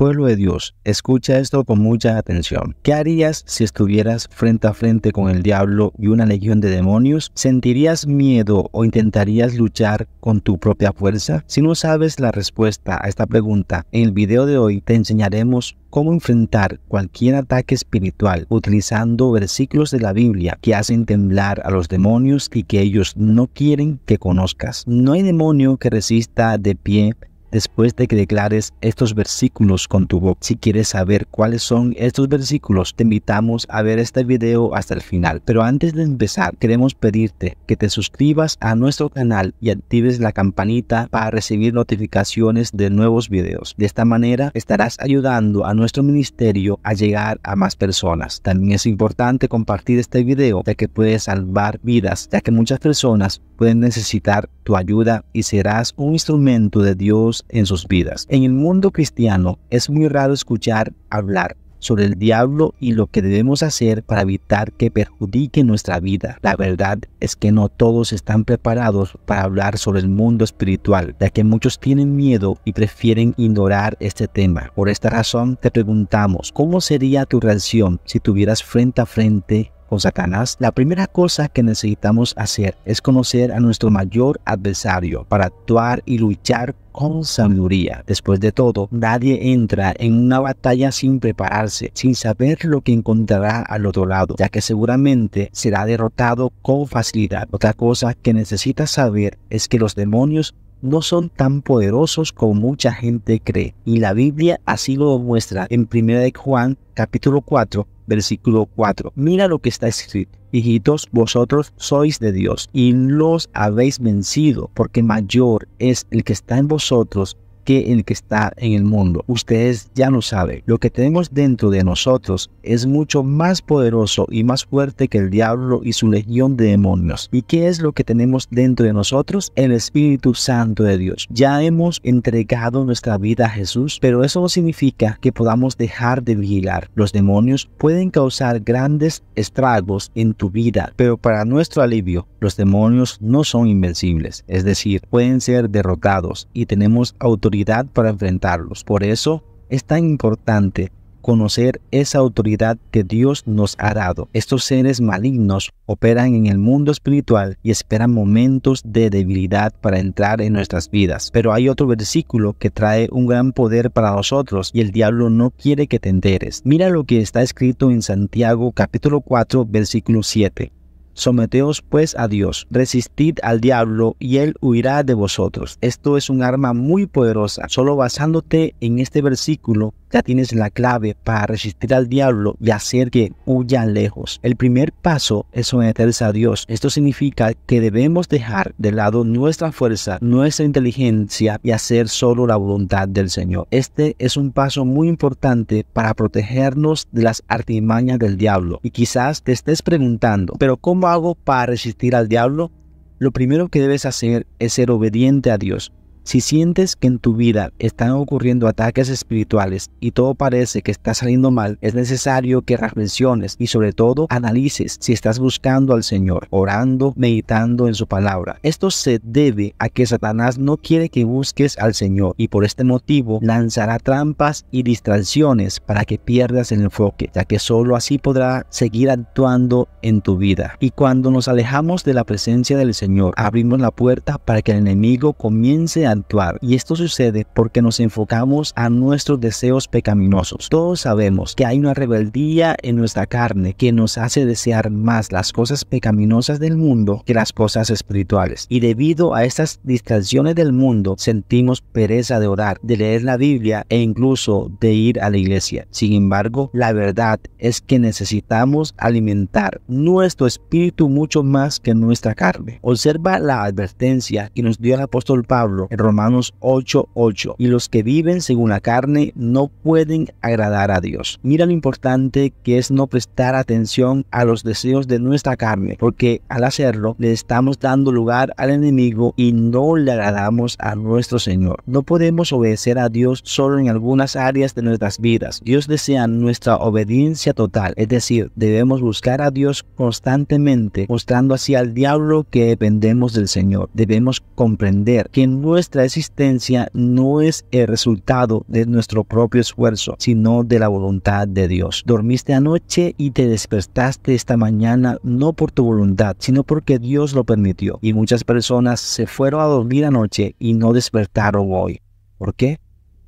Pueblo de Dios, escucha esto con mucha atención. ¿Qué harías si estuvieras frente a frente con el diablo y una legión de demonios? ¿Sentirías miedo o intentarías luchar con tu propia fuerza? Si no sabes la respuesta a esta pregunta, en el video de hoy te enseñaremos cómo enfrentar cualquier ataque espiritual utilizando versículos de la Biblia que hacen temblar a los demonios y que ellos no quieren que conozcas. No hay demonio que resista de pie después de que declares estos versículos con tu voz. Si quieres saber cuáles son estos versículos, te invitamos a ver este video hasta el final. Pero antes de empezar, queremos pedirte que te suscribas a nuestro canal y actives la campanita para recibir notificaciones de nuevos videos. De esta manera estarás ayudando a nuestro ministerio a llegar a más personas. También es importante compartir este video ya que puede salvar vidas, ya que muchas personas pueden necesitar tu ayuda y serás un instrumento de Dios en sus vidas. En el mundo cristiano es muy raro escuchar hablar sobre el diablo y lo que debemos hacer para evitar que perjudique nuestra vida. La verdad es que no todos están preparados para hablar sobre el mundo espiritual, ya que muchos tienen miedo y prefieren ignorar este tema. Por esta razón te preguntamos, ¿cómo sería tu reacción si tuvieras frente a frente con Satanás, la primera cosa que necesitamos hacer es conocer a nuestro mayor adversario para actuar y luchar con sabiduría. Después de todo, nadie entra en una batalla sin prepararse, sin saber lo que encontrará al otro lado, ya que seguramente será derrotado con facilidad. Otra cosa que necesitas saber es que los demonios no son tan poderosos como mucha gente cree, y la Biblia así lo muestra en 1 Juan capítulo 4 versículo 4. Mira lo que está escrito. Hijitos, vosotros sois de Dios y los habéis vencido, porque mayor es el que está en vosotros el que está en el mundo. Ustedes ya lo saben, lo que tenemos dentro de nosotros es mucho más poderoso y más fuerte que el diablo y su legión de demonios. ¿Y qué es lo que tenemos dentro de nosotros? El Espíritu Santo de Dios. Ya hemos entregado nuestra vida a Jesús, pero eso no significa que podamos dejar de vigilar. Los demonios pueden causar grandes estragos en tu vida, pero para nuestro alivio, los demonios no son invencibles, es decir, pueden ser derrotados y tenemos autoridad para enfrentarlos. Por eso es tan importante conocer esa autoridad que Dios nos ha dado. Estos seres malignos operan en el mundo espiritual y esperan momentos de debilidad para entrar en nuestras vidas. Pero hay otro versículo que trae un gran poder para nosotros y el diablo no quiere que te enteres. Mira lo que está escrito en Santiago capítulo 4 versículo 7. Someteos pues a Dios, resistid al diablo y él huirá de vosotros. Esto es un arma muy poderosa. Solo basándote en este versículo ya tienes la clave para resistir al diablo y hacer que huya lejos. El primer paso es someterse a Dios. Esto significa que debemos dejar de lado nuestra fuerza, nuestra inteligencia y hacer solo la voluntad del Señor. Este es un paso muy importante para protegernos de las artimañas del diablo. Y quizás te estés preguntando, pero ¿cómo hago para resistir al diablo? Lo primero que debes hacer es ser obediente a Dios. Si sientes que en tu vida están ocurriendo ataques espirituales y todo parece que está saliendo mal, es necesario que reflexiones y sobre todo analices si estás buscando al Señor, orando, meditando en su palabra. Esto se debe a que Satanás no quiere que busques al Señor y por este motivo lanzará trampas y distracciones para que pierdas el enfoque, ya que solo así podrá seguir actuando en tu vida. Y cuando nos alejamos de la presencia del Señor, abrimos la puerta para que el enemigo comience a actuar. Y esto sucede porque nos enfocamos a nuestros deseos pecaminosos. Todos sabemos que hay una rebeldía en nuestra carne que nos hace desear más las cosas pecaminosas del mundo que las cosas espirituales. Y debido a estas distracciones del mundo, sentimos pereza de orar, de leer la Biblia e incluso de ir a la iglesia. Sin embargo, la verdad es que necesitamos alimentar nuestro espíritu mucho más que nuestra carne. Observa la advertencia que nos dio el apóstol Pablo en Romanos 8:8. Y los que viven según la carne no pueden agradar a Dios. Mira lo importante que es no prestar atención a los deseos de nuestra carne, porque al hacerlo le estamos dando lugar al enemigo y no le agradamos a nuestro Señor. No podemos obedecer a Dios solo en algunas áreas de nuestras vidas. Dios desea nuestra obediencia total, es decir, debemos buscar a Dios constantemente, mostrando así al diablo que dependemos del Señor. Debemos comprender que nuestra nuestra existencia no es el resultado de nuestro propio esfuerzo, sino de la voluntad de Dios. Dormiste anoche y te despertaste esta mañana no por tu voluntad, sino porque Dios lo permitió. Y muchas personas se fueron a dormir anoche y no despertaron hoy. ¿Por qué?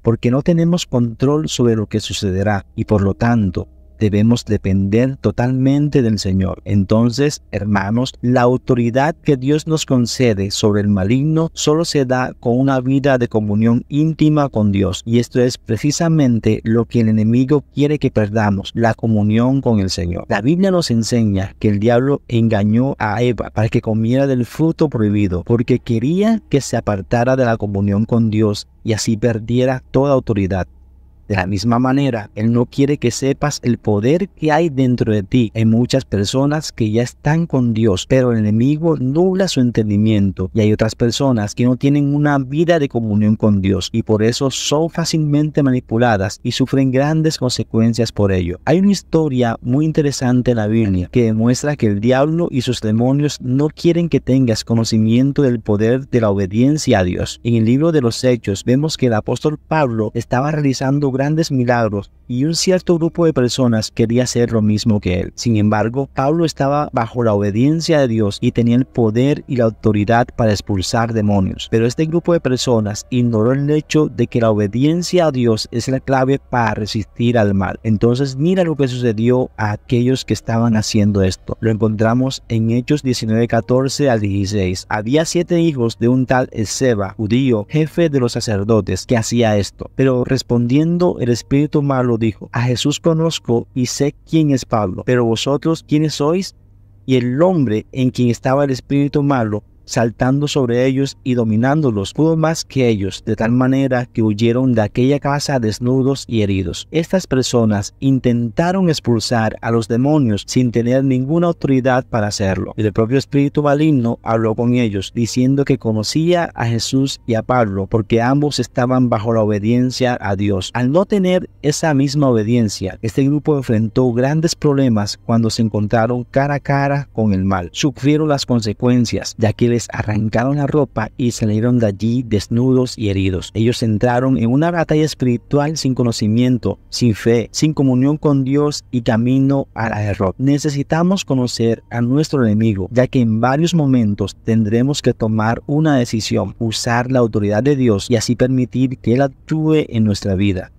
Porque no tenemos control sobre lo que sucederá y por lo tanto debemos depender totalmente del Señor. Entonces, hermanos, la autoridad que Dios nos concede sobre el maligno solo se da con una vida de comunión íntima con Dios. Y esto es precisamente lo que el enemigo quiere que perdamos, la comunión con el Señor. La Biblia nos enseña que el diablo engañó a Eva para que comiera del fruto prohibido, porque quería que se apartara de la comunión con Dios y así perdiera toda autoridad. De la misma manera, Él no quiere que sepas el poder que hay dentro de ti. Hay muchas personas que ya están con Dios, pero el enemigo nubla su entendimiento. Y hay otras personas que no tienen una vida de comunión con Dios y por eso son fácilmente manipuladas y sufren grandes consecuencias por ello. Hay una historia muy interesante en la Biblia que demuestra que el diablo y sus demonios no quieren que tengas conocimiento del poder de la obediencia a Dios. En el libro de los Hechos vemos que el apóstol Pablo estaba realizando grandes milagros y un cierto grupo de personas quería hacer lo mismo que él. Sin embargo, Pablo estaba bajo la obediencia de Dios y tenía el poder y la autoridad para expulsar demonios. Pero este grupo de personas ignoró el hecho de que la obediencia a Dios es la clave para resistir al mal. Entonces mira lo que sucedió a aquellos que estaban haciendo esto. Lo encontramos en Hechos 19:14 al 16. Había siete hijos de un tal Ezeba, judío, jefe de los sacerdotes, que hacía esto. Pero respondiendo el espíritu malo dijo, a Jesús conozco y sé quién es Pablo, pero vosotros quiénes sois? Y el hombre en quien estaba el espíritu malo saltando sobre ellos y dominándolos, pudo más que ellos, de tal manera que huyeron de aquella casa desnudos y heridos. Estas personas intentaron expulsar a los demonios sin tener ninguna autoridad para hacerlo. el propio espíritu maligno habló con ellos, diciendo que conocía a Jesús y a Pablo, porque ambos estaban bajo la obediencia a Dios. Al no tener esa misma obediencia, este grupo enfrentó grandes problemas cuando se encontraron cara a cara con el mal. Sufrieron las consecuencias de aquel arrancaron la ropa y salieron de allí desnudos y heridos. Ellos entraron en una batalla espiritual sin conocimiento, sin fe, sin comunión con Dios y camino a la Necesitamos conocer a nuestro enemigo, ya que en varios momentos tendremos que tomar una decisión, usar la autoridad de Dios y así permitir que Él actúe en nuestra vida.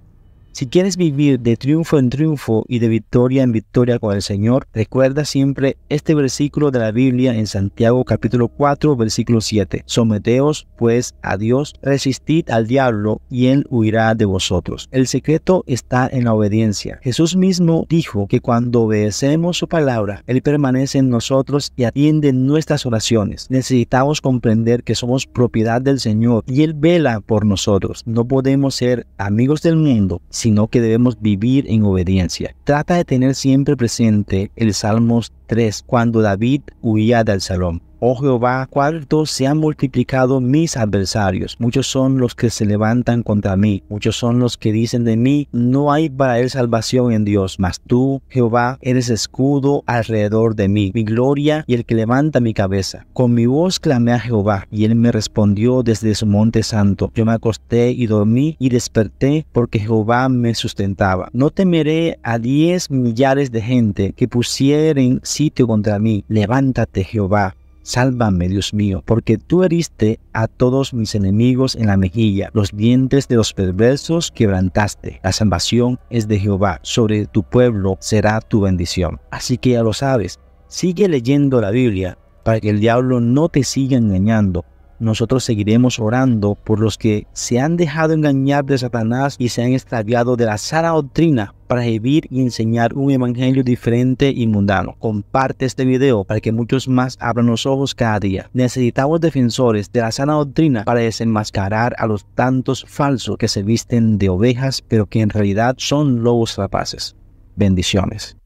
Si quieres vivir de triunfo en triunfo y de victoria en victoria con el Señor, recuerda siempre este versículo de la Biblia en Santiago capítulo 4 versículo 7. Someteos pues a Dios, resistid al diablo y él huirá de vosotros. El secreto está en la obediencia. Jesús mismo dijo que cuando obedecemos su palabra, Él permanece en nosotros y atiende nuestras oraciones. Necesitamos comprender que somos propiedad del Señor y Él vela por nosotros. No podemos ser amigos del mundo sino que debemos vivir en obediencia. Trata de tener siempre presente el Salmos 3, cuando David huía del salón oh Jehová, cuánto se han multiplicado mis adversarios. Muchos son los que se levantan contra mí. Muchos son los que dicen de mí, no hay para él salvación en Dios. Mas tú, Jehová, eres escudo alrededor de mí, mi gloria y el que levanta mi cabeza. Con mi voz clamé a Jehová, y él me respondió desde su monte santo. Yo me acosté y dormí y desperté porque Jehová me sustentaba. No temeré a diez millares de gente que pusieren sitio contra mí. Levántate, Jehová Sálvame, Dios mío, porque tú heriste a todos mis enemigos en la mejilla, los dientes de los perversos quebrantaste. La salvación es de Jehová, sobre tu pueblo será tu bendición. Así que ya lo sabes, sigue leyendo la Biblia para que el diablo no te siga engañando nosotros seguiremos orando por los que se han dejado engañar de Satanás y se han extraviado de la sana doctrina para vivir y enseñar un evangelio diferente y mundano. Comparte este video para que muchos más abran los ojos cada día. Necesitamos defensores de la sana doctrina para desenmascarar a los tantos falsos que se visten de ovejas, pero que en realidad son lobos rapaces. Bendiciones.